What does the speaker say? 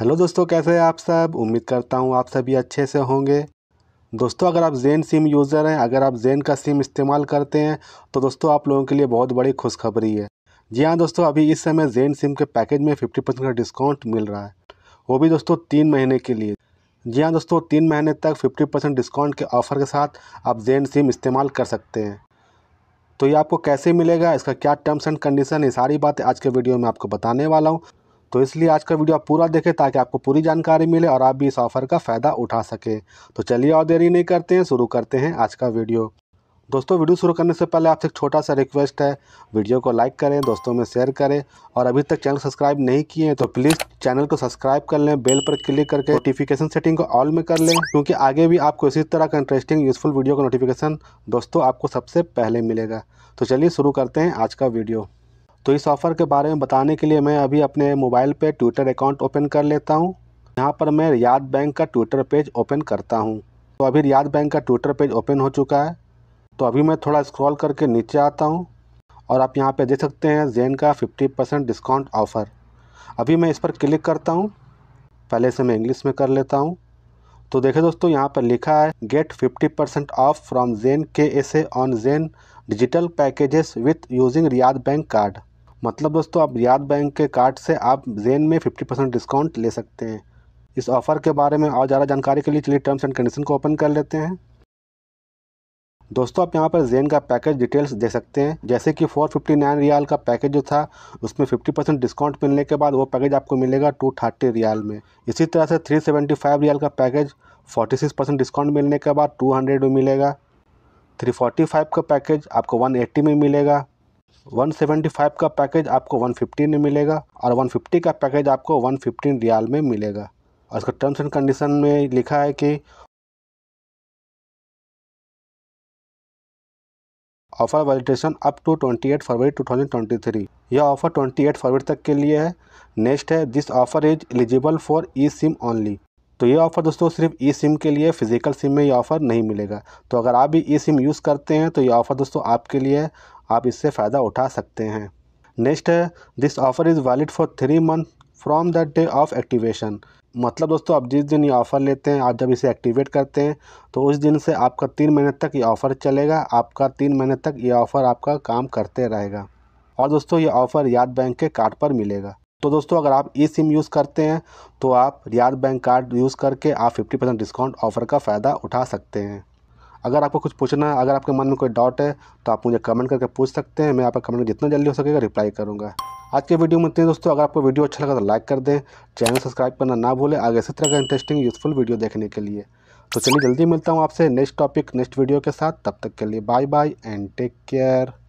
hello दोस्तों कैसे हैं आप सब उम्मीद करता हूँ आप सभी अच्छे से होंगे दोस्तों अगर आप जैन सिम यूज़र हैं अगर आप जैन का सिम इस्तेमाल करते हैं तो दोस्तों आप लोगों के लिए बहुत बड़ी खुशखबरी है जी हाँ दोस्तों अभी इस समय जैन सिम के पैकेज में फिफ्टी परसेंट का डिस्काउंट मिल रहा है वो भी दोस्तों तीन महीने के लिए जी हाँ दोस्तों तीन महीने तक फिफ्टी परसेंट डिस्काउंट के ऑफ़र के साथ आप जैन सिम इस्तेमाल कर सकते हैं तो ये आपको कैसे मिलेगा इसका क्या टर्म्स एंड कंडीशन ये सारी बातें आज के वीडियो में आपको बताने वाला हूँ तो इसलिए आज का वीडियो आप पूरा देखें ताकि आपको पूरी जानकारी मिले और आप भी इस ऑफ़र का फ़ायदा उठा सकें तो चलिए और देरी नहीं करते हैं शुरू करते हैं आज का वीडियो दोस्तों वीडियो शुरू करने से पहले आपसे एक छोटा सा रिक्वेस्ट है वीडियो को लाइक करें दोस्तों में शेयर करें और अभी तक चैनल सब्सक्राइब नहीं किए हैं तो प्लीज़ चैनल को सब्सक्राइब कर लें बेल पर क्लिक करके नोटिफिकेशन सेटिंग को ऑल में कर लें क्योंकि आगे भी आपको इसी तरह का इंटरेस्टिंग यूज़फुल वीडियो का नोटिफिकेशन दोस्तों आपको सबसे पहले मिलेगा तो चलिए शुरू करते हैं आज का वीडियो तो इस ऑफ़र के बारे में बताने के लिए मैं अभी अपने मोबाइल पे ट्विटर अकाउंट ओपन कर लेता हूँ यहाँ पर मैं रियाद बैंक का ट्विटर पेज ओपन करता हूँ तो अभी रियाद बैंक का ट्विटर पेज ओपन हो चुका है तो अभी मैं थोड़ा स्क्रॉल करके नीचे आता हूँ और आप यहाँ पर देख सकते हैं जैन का फ़िफ्टी परसेंट डिस्काउंट ऑफ़र अभी मैं इस पर क्लिक करता हूँ पहले से मैं इंग्लिश में कर लेता हूँ तो देखें दोस्तों यहाँ पर लिखा है get 50 percent off from Zain K S on Zain digital packages with using Riyad bank card मतलब दोस्तों आप रियाद बैंक के कार्ड से आप जेन में 50 परसेंट डिस्काउंट ले सकते हैं इस ऑफ़र के बारे में और ज़्यादा जानकारी के लिए चलिए टर्म्स एंड कंडीशन को ओपन कर लेते हैं दोस्तों आप यहाँ पर जेन का पैकेज डिटेल्स दे सकते हैं जैसे कि 459 रियाल का पैकेज जो था उसमें 50 परसेंट डिस्काउंट मिलने के बाद वो पैकेज आपको मिलेगा 230 रियाल में इसी तरह से 375 रियाल का पैकेज 46 परसेंट डिस्काउंट मिलने के बाद 200 में मिलेगा 345 का पैकेज आपको 180 में मिलेगा 175 का पैकेज आपको 115 में मिलेगा और 150 का पैकेज आपको 115 रियाल में मिलेगा और इसका टर्म्स एंड कंडीशन में लिखा है कि offer validation up to 28 February 2023 यह ऑफ़र 28 फरवरी तक के लिए है नेक्स्ट है this offer is eligible for e SIM only तो ये ऑफ़र दोस्तों सिर्फ ई सिम के लिए फिजिकल सिम में ये ऑफ़र नहीं मिलेगा तो अगर आप भी ई सिम यूज़ करते हैं तो ये ऑफ़र दोस्तों आपके लिए है आप इससे फ़ायदा उठा सकते हैं नेक्स्ट है this offer is valid for three month from the day of activation मतलब दोस्तों आप जिस दिन ये ऑफ़र लेते हैं आप जब इसे एक्टिवेट करते हैं तो उस दिन से आपका तीन महीने तक ये ऑफ़र चलेगा आपका तीन महीने तक ये ऑफ़र आपका काम करते रहेगा और दोस्तों ये ऑफ़र याद बैंक के कार्ड पर मिलेगा तो दोस्तों अगर आप ई सिम यूज़ करते हैं तो आप रियाद बैंक कार्ड यूज़ करके आप फिफ्टी परसेंट डिस्काउंट ऑफ़र का फ़ायदा उठा सकते हैं अगर आपको कुछ पूछना है अगर आपके मन में कोई डाउट है तो आप मुझे कमेंट करके पूछ सकते हैं मैं आपका कमेंट जितना जल्दी हो सकेगा रिप्लाई करूँगा आज के वीडियो में इतने दोस्तों अगर आपको वीडियो अच्छा लगा तो लाइक कर दें चैनल सब्सक्राइब करना ना भूलें आगे इसी तरह का इंटरेस्टिंग यूज़फुल वीडियो देखने के लिए तो चलिए जल्दी मिलता हूँ आपसे नेक्स्ट टॉपिक नेक्स्ट वीडियो के साथ तब तक के लिए bye bye and take care